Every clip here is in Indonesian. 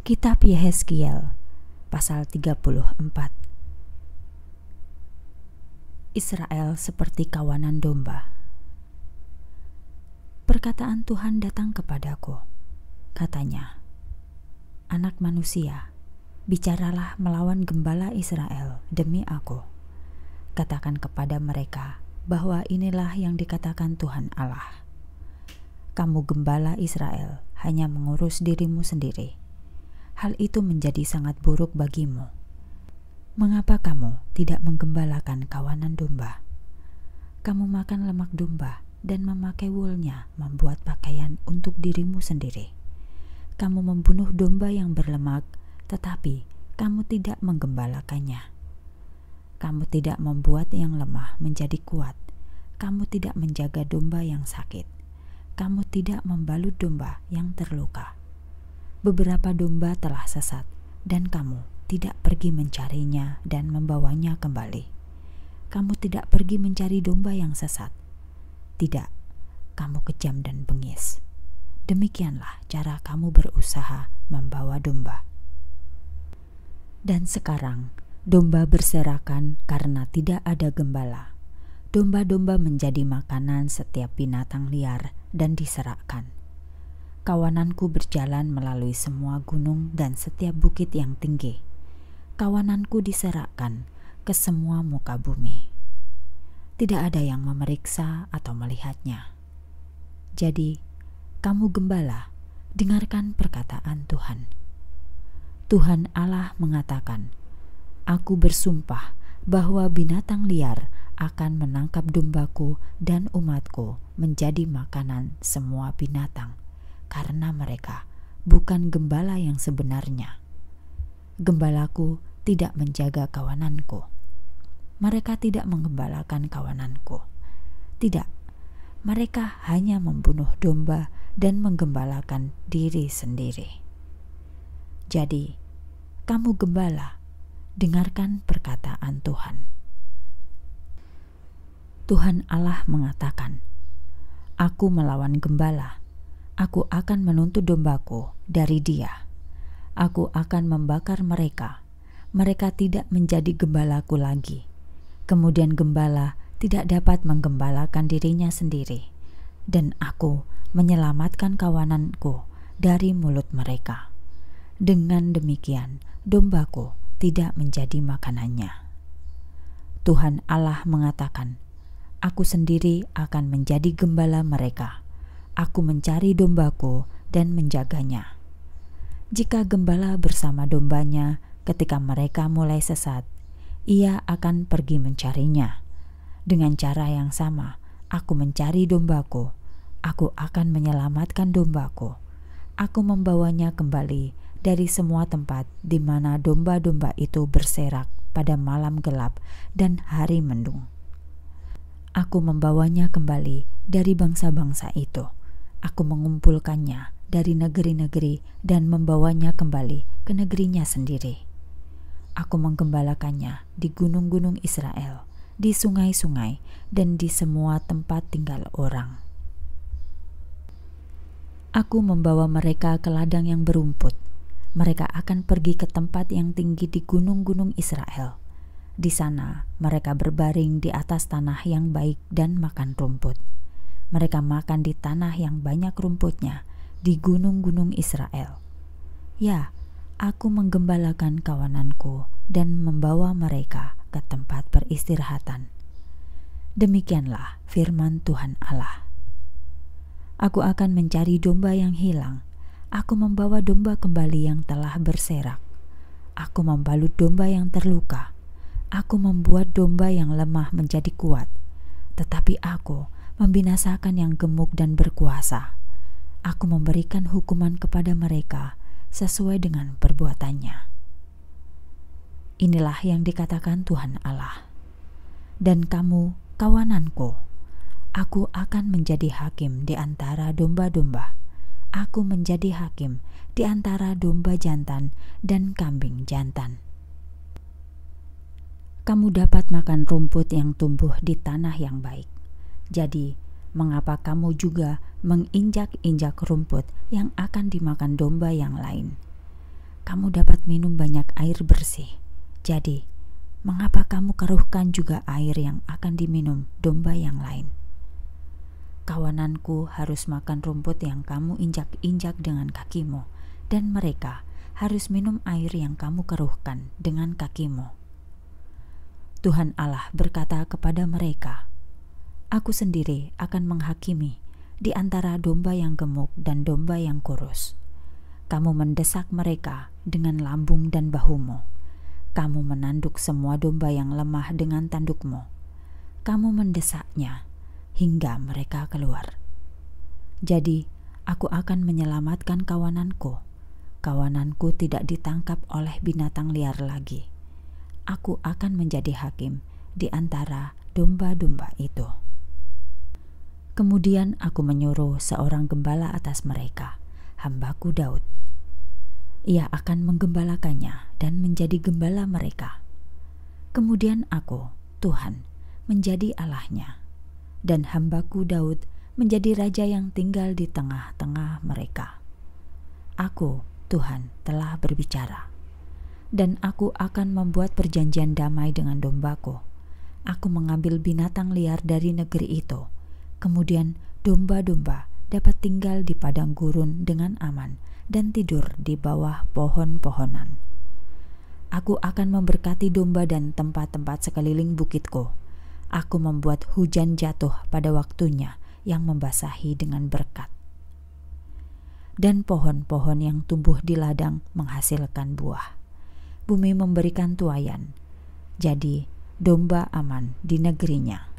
Kitab Yehezkiel pasal 34 Israel seperti kawanan domba Perkataan Tuhan datang kepadaku katanya Anak manusia bicaralah melawan gembala Israel demi aku katakan kepada mereka bahwa inilah yang dikatakan Tuhan Allah kamu gembala Israel hanya mengurus dirimu sendiri hal itu menjadi sangat buruk bagimu. Mengapa kamu tidak menggembalakan kawanan domba? Kamu makan lemak domba dan memakai woolnya membuat pakaian untuk dirimu sendiri. Kamu membunuh domba yang berlemak, tetapi kamu tidak menggembalakannya. Kamu tidak membuat yang lemah menjadi kuat. Kamu tidak menjaga domba yang sakit. Kamu tidak membalut domba yang terluka beberapa domba telah sesat, dan kamu tidak pergi mencarinya dan membawanya kembali. Kamu tidak pergi mencari domba yang sesat. Tidak, kamu kejam dan bengis. Demikianlah cara kamu berusaha membawa domba. Dan sekarang, domba berserakan karena tidak ada gembala. Domba-domba menjadi makanan setiap binatang liar dan diserakkan Kawananku berjalan melalui semua gunung dan setiap bukit yang tinggi. Kawananku diserahkan ke semua muka bumi. Tidak ada yang memeriksa atau melihatnya. Jadi, kamu gembala, dengarkan perkataan Tuhan. Tuhan Allah mengatakan, "Aku bersumpah bahwa binatang liar akan menangkap dombaku dan umatku menjadi makanan semua binatang." karena mereka bukan gembala yang sebenarnya. Gembalaku tidak menjaga kawananku. Mereka tidak menggembalakan kawananku. Tidak, mereka hanya membunuh domba dan menggembalakan diri sendiri. Jadi, kamu gembala, dengarkan perkataan Tuhan. Tuhan Allah mengatakan, "Aku melawan gembala, Aku akan menuntut dombaku dari dia. Aku akan membakar mereka. Mereka tidak menjadi gembalaku lagi. Kemudian gembala tidak dapat menggembalakan dirinya sendiri. Dan aku menyelamatkan kawananku dari mulut mereka. Dengan demikian, dombaku tidak menjadi makanannya. Tuhan Allah mengatakan, "Aku sendiri akan menjadi gembala mereka." Aku mencari dombaku dan menjaganya. Jika gembala bersama dombanya ketika mereka mulai sesat, ia akan pergi mencarinya. Dengan cara yang sama, aku mencari dombaku. Aku akan menyelamatkan dombaku. Aku membawanya kembali dari semua tempat di mana domba-domba itu berserak pada malam gelap dan hari mendung. Aku membawanya kembali dari bangsa-bangsa itu aku mengumpulkannya dari negeri-negeri dan membawanya kembali ke negerinya sendiri. Aku menggembalakannya di gunung-gunung Israel, di sungai-sungai, dan di semua tempat tinggal orang. Aku membawa mereka ke ladang yang berumput. Mereka akan pergi ke tempat yang tinggi di gunung-gunung Israel. Di sana, mereka berbaring di atas tanah yang baik dan makan rumput mereka makan di tanah yang banyak rumputnya, di gunung-gunung Israel. Ya, aku menggembalakan kawananku dan membawa mereka ke tempat peristirahatan. Demikianlah firman Tuhan Allah. Aku akan mencari domba yang hilang. Aku membawa domba kembali yang telah berserak. Aku membalut domba yang terluka. Aku membuat domba yang lemah menjadi kuat. Tetapi aku membinasakan yang gemuk dan berkuasa. Aku memberikan hukuman kepada mereka sesuai dengan perbuatannya. Inilah yang dikatakan Tuhan Allah. Dan kamu, kawananku, aku akan menjadi hakim di antara domba-domba. Aku menjadi hakim di antara domba jantan dan kambing jantan kamu dapat makan rumput yang tumbuh di tanah yang baik. Jadi, mengapa kamu juga menginjak-injak rumput yang akan dimakan domba yang lain? Kamu dapat minum banyak air bersih. Jadi, mengapa kamu keruhkan juga air yang akan diminum domba yang lain? Kawananku harus makan rumput yang kamu injak-injak dengan kakimu, dan mereka harus minum air yang kamu keruhkan dengan kakimu. Tuhan Allah berkata kepada mereka, Aku sendiri akan menghakimi di antara domba yang gemuk dan domba yang kurus. Kamu mendesak mereka dengan lambung dan bahumu. Kamu menanduk semua domba yang lemah dengan tandukmu. Kamu mendesaknya hingga mereka keluar. Jadi, aku akan menyelamatkan kawananku. Kawananku tidak ditangkap oleh binatang liar lagi. Aku akan menjadi hakim di antara domba-domba itu. Kemudian aku menyuruh seorang gembala atas mereka, hambaku Daud. Ia akan menggembalakannya dan menjadi gembala mereka. Kemudian aku, Tuhan, menjadi Allahnya, dan hambaku Daud menjadi raja yang tinggal di tengah-tengah mereka. Aku, Tuhan, telah berbicara, dan aku akan membuat perjanjian damai dengan dombaku. Aku mengambil binatang liar dari negeri itu.' Kemudian domba-domba dapat tinggal di padang gurun dengan aman dan tidur di bawah pohon-pohonan. Aku akan memberkati domba dan tempat-tempat sekeliling bukitku. Aku membuat hujan jatuh pada waktunya yang membasahi dengan berkat. Dan pohon-pohon yang tumbuh di ladang menghasilkan buah. Bumi memberikan tuayan. Jadi, domba aman di negerinya.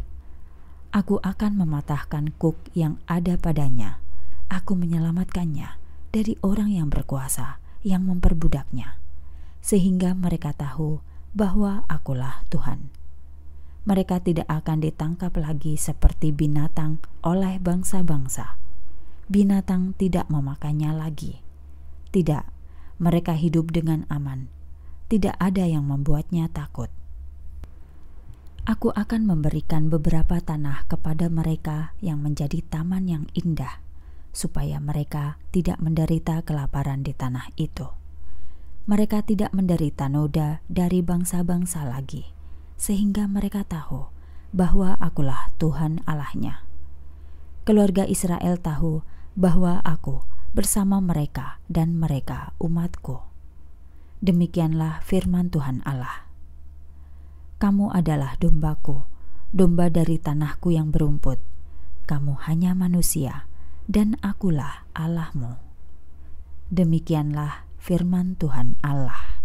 Aku akan mematahkan kuk yang ada padanya. Aku menyelamatkannya dari orang yang berkuasa yang memperbudaknya, sehingga mereka tahu bahwa Akulah Tuhan. Mereka tidak akan ditangkap lagi seperti binatang oleh bangsa-bangsa. Binatang tidak memakannya lagi. Tidak, mereka hidup dengan aman. Tidak ada yang membuatnya takut aku akan memberikan beberapa tanah kepada mereka yang menjadi taman yang indah, supaya mereka tidak menderita kelaparan di tanah itu. Mereka tidak menderita noda dari bangsa-bangsa lagi, sehingga mereka tahu bahwa Akulah Tuhan Allahnya. Keluarga Israel tahu bahwa Aku bersama mereka, dan mereka umatku. Demikianlah firman Tuhan Allah. Kamu adalah dombaku, domba dari tanahku yang berumput. Kamu hanya manusia, dan akulah Allahmu. Demikianlah firman Tuhan Allah.